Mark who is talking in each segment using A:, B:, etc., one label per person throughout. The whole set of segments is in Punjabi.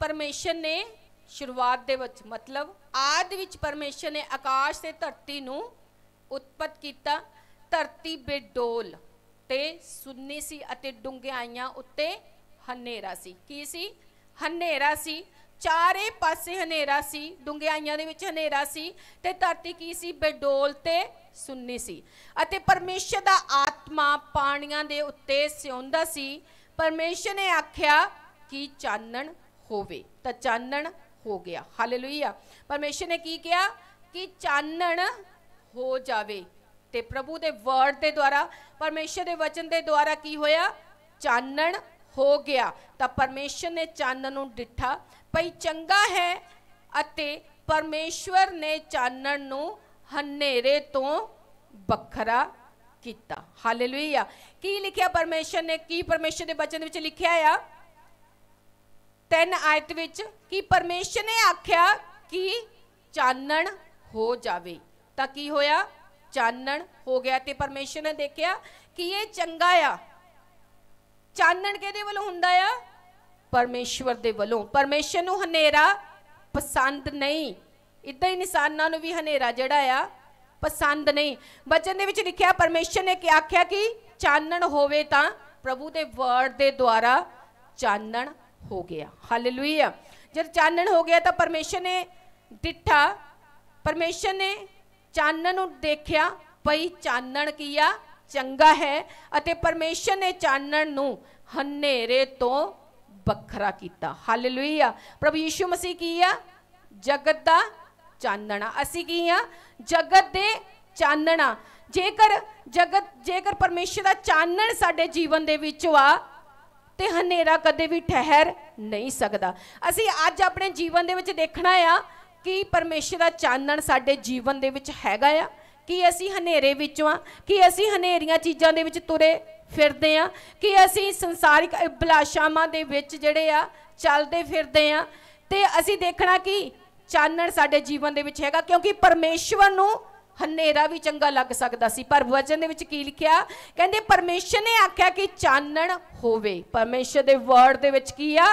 A: ਪਰਮੇਸ਼ਰ ਨੇ ਸ਼ੁਰੂਆਤ ਦੇ ਵਿੱਚ ਮਤਲਬ ਆਦ ਵਿੱਚ ਪਰਮੇਸ਼ਰ ਨੇ ਆਕਾਸ਼ ਤੇ ਧਰਤੀ ਨੂੰ ਉਤਪਤ ਕੀਤਾ ਧਰਤੀ ਬੇਡੋਲ ਤੇ ਸੁੰਨੀ ਸੀ ਅਤੇ ਡੁੰਗਿਆਈਆਂ ਉੱਤੇ ਹਨੇਰਾ ਸੀ ਕੀ ਸੀ ਹਨੇਰਾ ਸੀ ਚਾਰੇ ਪਾਸੇ ਹਨੇਰਾ ਸੀ ਡੁੰਗਿਆਈਆਂ ਦੇ ਵਿੱਚ ਹਨੇਰਾ ਸੀ ਤੇ ਧਰਤੀ ਕੀ ਸੀ ਬੇਡੋਲ ਤੇ ਸੁੰਨੀ ਸੀ ਅਤੇ ਪਰਮੇਸ਼ਰ ਦਾ ਆਤਮਾ ਪਾਣੀਆਂ ਦੇ ਉੱਤੇ ਸਿਉਂਦਾ ਸੀ ਪਰਮੇਸ਼ਰ ਨੇ ਆਖਿਆ ਕਿ ਚਾਨਣ ਹੋਵੇ ਤਾਂ ਚਾਨਣ ਹੋ ਗਿਆ ਹਾਲੇਲੂਇਆ ਪਰਮੇਸ਼ਰ ਨੇ ਕੀ ਕਿਹਾ ਕਿ ਚਾਨਣ ਹੋ ਜਾਵੇ ਤੇ ਪ੍ਰਭੂ ਦੇ ਵਰਡ ਦੇ ਦੁਆਰਾ ਪਰਮੇਸ਼ਰ ਦੇ ਵਚਨ ਦੇ ਦੁਆਰਾ ਕੀ ਹੋਇਆ ਚਾਨਣ ਹੋ ਗਿਆ ਤਾਂ ਪਰਮੇਸ਼ਰ ਨੇ ਚਾਨਣ ਨੂੰ ਡਿੱਠਾ ਭਈ ਚੰਗਾ ਹੈ ਅਤੇ ਪਰਮੇਸ਼ਵਰ ਨੇ ਚਾਨਣ ਨੂੰ ਹਨੇਰੇ ਤੋਂ ਵੱਖਰਾ ਕੀਤਾ ਹਾਲੇਲੂਇਆ ਕੀ ਲਿਖਿਆ ਪਰਮੇਸ਼ਰ ਨੇ ਕੀ ਪਰਮੇਸ਼ਰ ਦੇ ਬਚਨ ਵਿੱਚ ਲਿਖਿਆ ਆ ਤਿੰਨ ਆਇਤ ਵਿੱਚ ਕਿ ਪਰਮੇਸ਼ਰ ਨੇ ਆਖਿਆ ਕਿ ਚਾਨਣ ਹੋ ਜਾਵੇ ਤਾਂ ਕੀ ਹੋਇਆ ਚਾਨਣ ਹੋ ਗਿਆ ਤੇ ਪਰਮੇਸ਼ਰ ਨੇ ਦੇਖਿਆ ਕਿ ਇਹ ਚੰਗਾ ਆ ਚਾਨਣ ਕਿਹਦੇ ਵੱਲੋਂ ਹੁੰਦਾ ਆ ਪਰਮੇਸ਼ਵਰ ਦੇ ਵੱਲੋਂ ਪਰਮੇਸ਼ਰ ਨੂੰ ਹਨੇਰਾ ਪਸੰਦ ਨਹੀਂ ਇਦਾਂ ਹੀ ਇਨਸਾਨਾਂ ਨੂੰ ਵੀ ਹਨੇਰਾ ਜਿਹੜਾ ਆ ਪਸੰਦ ਨਹੀਂ ਬਚਨ ਦੇ ਵਿੱਚ ਲਿਖਿਆ ਪਰਮੇਸ਼ਰ ਨੇ ਕਿ ਆਖਿਆ ਕਿ ਚਾਨਣ ਹੋਵੇ ਤਾਂ ਪ੍ਰਭੂ ਦੇ ਵਰਡ ਦੇ ਦੁਆਰਾ ਚਾਨਣ ਹੋ ਗਿਆ ਹਾਲੇਲੂਇਆ ਜਦ ਚਾਨਣ ਹੋ ਗਿਆ ਤਾਂ ਪਰਮੇਸ਼ਰ ਨੇ ਡਿੱਠਾ ਪਰਮੇਸ਼ਰ ਨੇ ਚਾਨਣ ਨੂੰ ਦੇਖਿਆ ਪਈ ਚਾਨਣ ਕੀਆ ਚੰਗਾ ਹੈ ਅਤੇ ਪਰਮੇਸ਼ਰ ਨੇ ਚਾਨਣ ਨੂੰ ਹਨੇਰੇ ਤੋਂ ਵੱਖਰਾ ਕੀਤਾ ਹਾਲੇਲੂਇਆ ਪ੍ਰਭੂ ਯੀਸ਼ੂ ਮਸੀਹ ਕੀ ਆ ਜਗਤ ਦਾ ਚਾਨਣਾ ਅਸੀਂ ਕੀ ਆ ਜਗਤ ਦੇ ਚਾਨਣਾ ਜੇਕਰ ਜਗਤ ਜੇਕਰ ਪਰਮੇਸ਼ਰ ਦਾ ਚਾਨਣ ਸਾਡੇ ਜੀਵਨ ਦੇ ਵਿੱਚ ਆ ਤੇ ਹਨੇਰਾ ਕਦੇ ਵੀ ਠਹਿਰ ਨਹੀਂ ਸਕਦਾ ਅਸੀਂ ਅੱਜ ਆਪਣੇ ਜੀਵਨ ਦੇ ਵਿੱਚ ਦੇਖਣਾ ਆ ਕਿ ਪਰਮੇਸ਼ਰ ਦਾ ਚਾਨਣ ਸਾਡੇ ਜੀਵਨ ਦੇ ਵਿੱਚ ਹੈਗਾ ਆ ਕਿ ਅਸੀਂ ਹਨੇਰੇ ਵਿੱਚੋਂ ਆ ਕਿ ਅਸੀਂ ਹਨੇਰੀਆਂ ਚੀਜ਼ਾਂ ਦੇ ਵਿੱਚ ਤੁਰੇ ਫਿਰਦੇ ਆ ਕਿ ਅਸੀਂ ਸੰਸਾਰਿਕ ਬਲਾਸ਼ਾਵਾਂ ਦੇ ਵਿੱਚ ਜਿਹੜੇ ਆ ਚੱਲਦੇ ਫਿਰਦੇ ਆ ਤੇ ਅਸੀਂ ਦੇਖਣਾ ਕਿ ਚਾਨਣ ਸਾਡੇ ਜੀਵਨ ਦੇ ਵਿੱਚ ਹੈਗਾ ਕਿਉਂਕਿ ਪਰਮੇਸ਼ਵਰ ਨੂੰ ਹਨੇਰਾ ਵੀ ਚੰਗਾ ਲੱਗ ਸਕਦਾ ਸੀ ਪਰ ਵਚਨ ਦੇ ਵਿੱਚ ਕੀ ਲਿਖਿਆ ਕਹਿੰਦੇ ਪਰਮੇਸ਼ਰ ਨੇ ਆਖਿਆ ਕਿ ਚਾਨਣ ਹੋਵੇ ਪਰਮੇਸ਼ਰ ਦੇ ਵਰਡ ਦੇ ਵਿੱਚ ਕੀ ਆ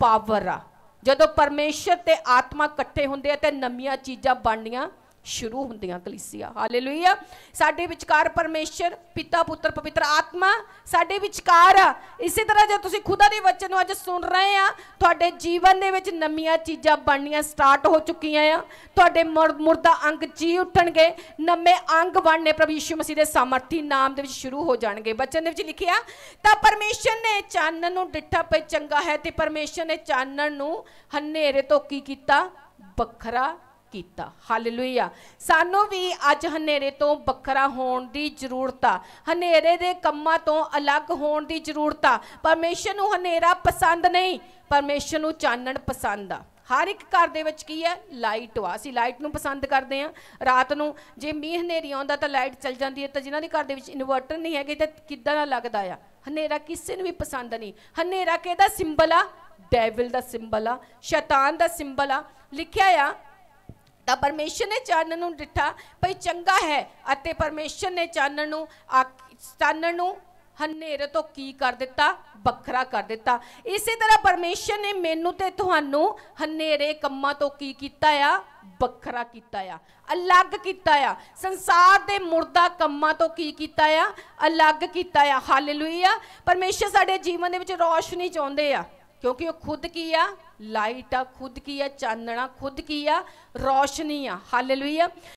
A: ਪਾਵਰ ਆ ਜਦੋਂ ਪਰਮੇਸ਼ਰ ਤੇ ਆਤਮਾ ਇਕੱਠੇ ਹੁੰਦੇ ਆ ਤੇ ਨਵੀਆਂ ਚੀਜ਼ਾਂ ਬਣਨੀਆਂ ਸ਼ੁਰੂ ਹੁੰਦੀਆਂ ਕਲੀਸਿਆ ਹਾਲੇਲੂਇਆ ਸਾਡੇ ਵਿਚਕਾਰ ਪਰਮੇਸ਼ਰ ਪਿਤਾ ਪੁੱਤਰ ਪਵਿੱਤਰ ਆਤਮਾ ਸਾਡੇ ਵਿਚਕਾਰ ਇਸੇ ਤਰ੍ਹਾਂ ਜੇ ਤੁਸੀਂ ਖੁਦਾ ਦੇ ਵਚਨ ਨੂੰ ਅੱਜ ਸੁਣ ਰਹੇ ਆ ਤੁਹਾਡੇ ਜੀਵਨ ਦੇ ਵਿੱਚ ਨਵੀਆਂ ਚੀਜ਼ਾਂ ਬਣਨੀਆਂ ਸਟਾਰਟ ਹੋ ਚੁੱਕੀਆਂ ਆ ਤੁਹਾਡੇ ਮੁਰਦਾ ਅੰਗ ਜੀ ਉੱਠਣਗੇ ਨਵੇਂ ਅੰਗ ਬਣਨੇ ਪ੍ਰਭੂ ਯਿਸੂ ਮਸੀਹ ਦੇ ਸਮਰਥੀ ਨਾਮ ਦੇ ਵਿੱਚ ਸ਼ੁਰੂ ਹੋ ਜਾਣਗੇ ਬਚਨ ਦੇ ਵਿੱਚ ਲਿਖਿਆ ਤਾਂ ਪਰਮੇਸ਼ਰ ਨੇ ਚਾਨਣ ਨੂੰ ਡਿੱਠਾ ਪਈ ਚੰਗਾ ਹੈ ਤੇ ਪਰਮੇਸ਼ਰ ਨੇ ਚਾਨਣ ਨੂੰ ਹਨੇਰੇ ਤੋਂ ਕੀ ਕੀਤਾ ਵੱਖਰਾ ਕੀਤਾ ਹਾਲੇਲੂਇਆ ਸਾਨੂੰ ਵੀ ਅੱਜ ਹਨੇਰੇ ਤੋਂ ਵੱਖਰਾ ਹੋਣ ਦੀ ਜ਼ਰੂਰਤ ਆ ਹਨੇਰੇ ਦੇ ਕੰਮਾਂ ਤੋਂ ਅਲੱਗ ਹੋਣ ਦੀ ਜ਼ਰੂਰਤ ਆ ਪਰਮੇਸ਼ਰ ਨੂੰ ਹਨੇਰਾ ਪਸੰਦ ਨਹੀਂ ਪਰਮੇਸ਼ਰ ਨੂੰ ਚਾਨਣ ਪਸੰਦ ਆ ਹਰ ਇੱਕ ਘਰ ਦੇ ਵਿੱਚ ਕੀ ਹੈ ਲਾਈਟ ਆ ਅਸੀਂ ਲਾਈਟ ਨੂੰ ਪਸੰਦ ਕਰਦੇ ਆ ਰਾਤ ਨੂੰ ਜੇ ਮੀਂਹ ਹਨੇਰੀ ਆਉਂਦਾ ਤਾਂ ਲਾਈਟ ਚਲ ਜਾਂਦੀ ਹੈ ਤਾਂ ਜਿਨ੍ਹਾਂ ਦੇ ਘਰ ਦੇ ਵਿੱਚ ਇਨਵਰਟਰ ਨਹੀਂ ਹੈਗੇ ਤਾਂ ਕਿੱਦਾਂ ਦਾ ਲੱਗਦਾ ਆ ਹਨੇਰਾ ਕਿਸੇ ਨੂੰ ਵੀ ਪਸੰਦ ਨਹੀਂ ਹਨੇਰਾ ਕਿਹਦਾ ਸਿੰਬਲ ਆ ਡੈਵਲ ਦਾ ਸਿੰਬਲ ਆ ਸ਼ੈਤਾਨ ਦਾ ਸਿੰਬਲ ਆ ਲਿਖਿਆ ਆ ਤਾਂ ਪਰਮੇਸ਼ਰ ਨੇ ਚਾਨਣ ਨੂੰ ਡਿੱਠਾ ਭਈ ਚੰਗਾ ਹੈ ਅਤੇ ਪਰਮੇਸ਼ਰ ਨੇ ਚਾਨਣ ਨੂੰ ਚਾਨਣ ਨੂੰ ਹਨੇਰੇ ਤੋਂ ਕੀ ਕਰ ਦਿੱਤਾ ਵੱਖਰਾ ਕਰ ਦਿੱਤਾ ਇਸੇ ਤਰ੍ਹਾਂ ਪਰਮੇਸ਼ਰ ਨੇ ਮੈਨੂੰ ਤੇ ਤੁਹਾਨੂੰ ਹਨੇਰੇ ਕੰਮਾਂ ਤੋਂ ਕੀ ਕੀਤਾ ਆ ਵੱਖਰਾ ਕੀਤਾ ਆ ਅਲੱਗ ਕੀਤਾ ਆ ਸੰਸਾਰ ਦੇ ਮੁਰਦਾ ਕੰਮਾਂ ਤੋਂ ਕੀ ਕੀਤਾ ਆ ਅਲੱਗ ਕੀਤਾ ਆ ਹਾਲੇਲੂਇਆ ਪਰਮੇਸ਼ਰ ਸਾਡੇ ਜੀਵਨ ਦੇ ਵਿੱਚ ਰੋਸ਼ਨੀ ਚਾਹੁੰਦੇ ਆ ਕਿਉਂਕਿ ਉਹ ਖੁਦ ਕੀ ਆ ਲਾਈਟ ਆ ਖੁਦ ਕੀ ਆ ਚਾਨਣਾ ਖੁਦ ਕੀ ਆ ਰੋਸ਼ਨੀ ਆ ਹਾਲੇਲੂਇਆ